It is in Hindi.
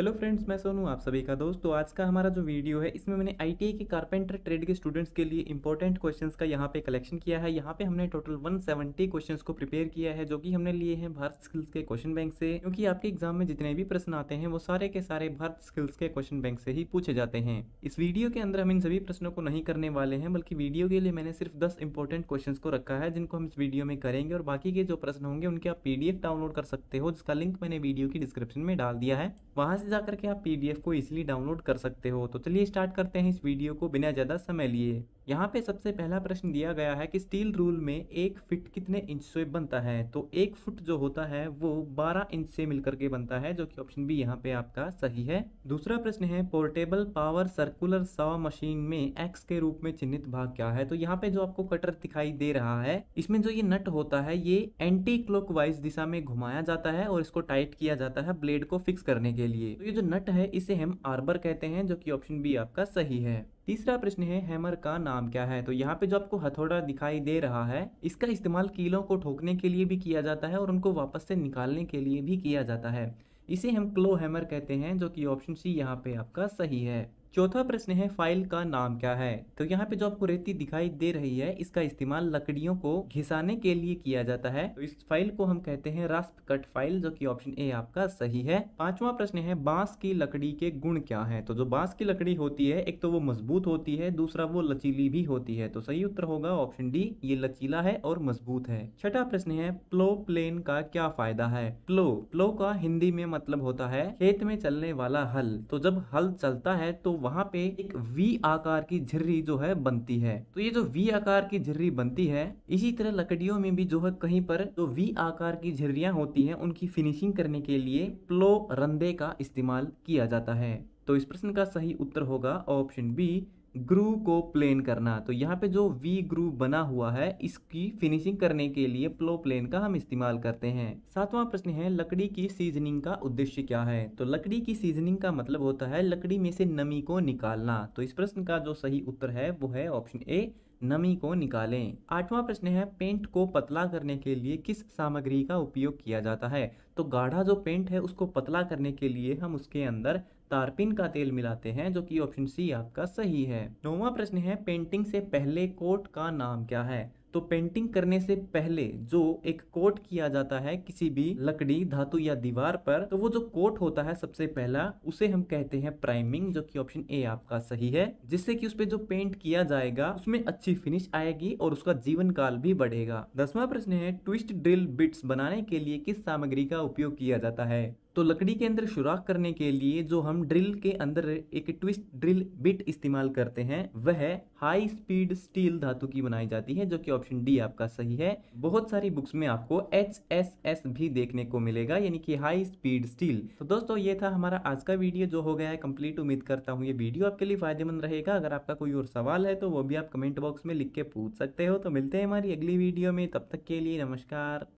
हेलो फ्रेंड्स मैं सोनू आप सभी का दोस्त तो आज का हमारा जो वीडियो है इसमें मैंने आईटीआई के कारपेंटर ट्रेड के स्टूडेंट्स के लिए इंपॉर्टेंट क्वेश्चंस का यहाँ पे कलेक्शन किया है यहाँ पे हमने टोटल 170 क्वेश्चंस को प्रिपेयर किया है जो कि हमने लिए हैं भारत स्किल्स के क्वेश्चन बैंक से क्योंकि आपके एग्जाम में जितने भी प्रश्न आते हैं वो सारे के सारे भारत स्किल्स के क्वेश्चन बैंक से ही पूछे जाते हैं इस वीडियो के अंदर हम इन सभी प्रश्नों को नहीं करने वाले हैं बल्कि वीडियो के लिए मैंने सिर्फ दस इंपॉर्टेंट क्वेश्चन को रखा है जिनको हम इस वीडियो में करेंगे और बाकी के जो प्रश्न होंगे उनके आप पीडीएफ डाउनलोड कर सकते हो जिसका लिंक मैंने वीडियो की डिस्क्रिप्शन में डाल दिया है वहाँ से जाकर के आप पी को इजीली डाउनलोड कर सकते हो तो चलिए स्टार्ट करते हैं इस वीडियो को बिना ज़्यादा समय लिए यहाँ पे सबसे पहला प्रश्न दिया गया है कि स्टील रूल में एक फिट कितने इंच से बनता है तो एक फुट जो होता है वो 12 इंच से मिलकर के बनता है जो कि ऑप्शन बी यहाँ पे आपका सही है दूसरा प्रश्न है portable power circular saw machine में एक्स के रूप में चिन्हित भाग क्या है तो यहाँ पे जो आपको कटर दिखाई दे रहा है इसमें जो ये नट होता है ये एंटी क्लोक दिशा में घुमाया जाता है और इसको टाइट किया जाता है ब्लेड को फिक्स करने के लिए तो ये जो नट है इसे हम आर्बर कहते हैं जो कि ऑप्शन बी आपका सही है तीसरा प्रश्न है हैमर का नाम क्या है तो यहाँ पे जो आपको हथौड़ा दिखाई दे रहा है इसका इस्तेमाल कीलों को ठोकने के लिए भी किया जाता है और उनको वापस से निकालने के लिए भी किया जाता है इसे हम क्लो हैमर कहते हैं जो कि ऑप्शन सी यहाँ पे आपका सही है चौथा प्रश्न है फाइल का नाम क्या है तो यहाँ पे जो आपको रेती दिखाई दे रही है इसका इस्तेमाल लकड़ियों को घिसाने के लिए किया जाता है तो इस फाइल को हम कहते हैं रास्प कट फाइल जो कि ऑप्शन ए आपका सही है पांचवा प्रश्न है बांस की लकड़ी के गुण क्या है तो जो बांस की लकड़ी होती है एक तो वो मजबूत होती है दूसरा वो लचीली भी होती है तो सही उत्तर होगा ऑप्शन डी ये लचीला है और मजबूत है छठा प्रश्न है प्लो प्लेन का क्या फायदा है प्लो प्लो का हिंदी में मतलब होता है खेत में चलने वाला हल तो जब हल चलता है तो वहाँ पे एक वी आकार की झिर्री जो है बनती है तो ये जो वी आकार की झिर्री बनती है इसी तरह लकड़ियों में भी जो है कहीं पर जो वी आकार की झिर्रियाँ होती हैं उनकी फिनिशिंग करने के लिए प्लो रंदे का इस्तेमाल किया जाता है तो इस प्रश्न का सही उत्तर होगा ऑप्शन बी ग्रू को प्लेन करना तो यहाँ पे जो वी ग्रू बना हुआ है इसकी फिनिशिंग करने के लिए प्लो प्लेन का हम इस्तेमाल करते हैं सातवां प्रश्न है लकड़ी की सीजनिंग का उद्देश्य क्या है तो लकड़ी की सीजनिंग का मतलब होता है लकड़ी में से नमी को निकालना तो इस प्रश्न का जो सही उत्तर है वो है ऑप्शन ए नमी को निकालें आठवां प्रश्न है पेंट को पतला करने के लिए किस सामग्री का उपयोग किया जाता है तो गाढ़ा जो पेंट है उसको पतला करने के लिए हम उसके अंदर तारपिन का तेल मिलाते हैं जो कि ऑप्शन सी आपका सही है नौवां प्रश्न है पेंटिंग से पहले कोट का नाम क्या है तो पेंटिंग करने से पहले जो एक कोट किया जाता है किसी भी लकड़ी धातु या दीवार पर तो वो जो कोट होता है सबसे पहला उसे हम कहते हैं प्राइमिंग जो कि ऑप्शन ए आपका सही है जिससे कि उस पर जो पेंट किया जाएगा उसमें अच्छी फिनिश आएगी और उसका जीवन काल भी बढ़ेगा दसवा प्रश्न है ट्विस्ट ड्रिल बिट्स बनाने के लिए किस सामग्री का उपयोग किया जाता है तो लकड़ी के अंदर सुराख करने के लिए जो हम ड्रिल के अंदर एक ट्विस्ट ड्रिल बिट इस्तेमाल करते हैं वह हाई स्पीड स्टील धातु की बनाई जाती है जो कि ऑप्शन डी आपका सही है बहुत सारी बुक्स में आपको एच एस एस भी देखने को मिलेगा यानी कि हाई स्पीड स्टील तो दोस्तों ये था हमारा आज का वीडियो जो हो गया है कंप्लीट उम्मीद करता हूँ ये वीडियो आपके लिए फायदेमंद रहेगा अगर आपका कोई और सवाल है तो वो भी आप कमेंट बॉक्स में लिख के पूछ सकते हो तो मिलते हैं हमारी अगली वीडियो में तब तक के लिए नमस्कार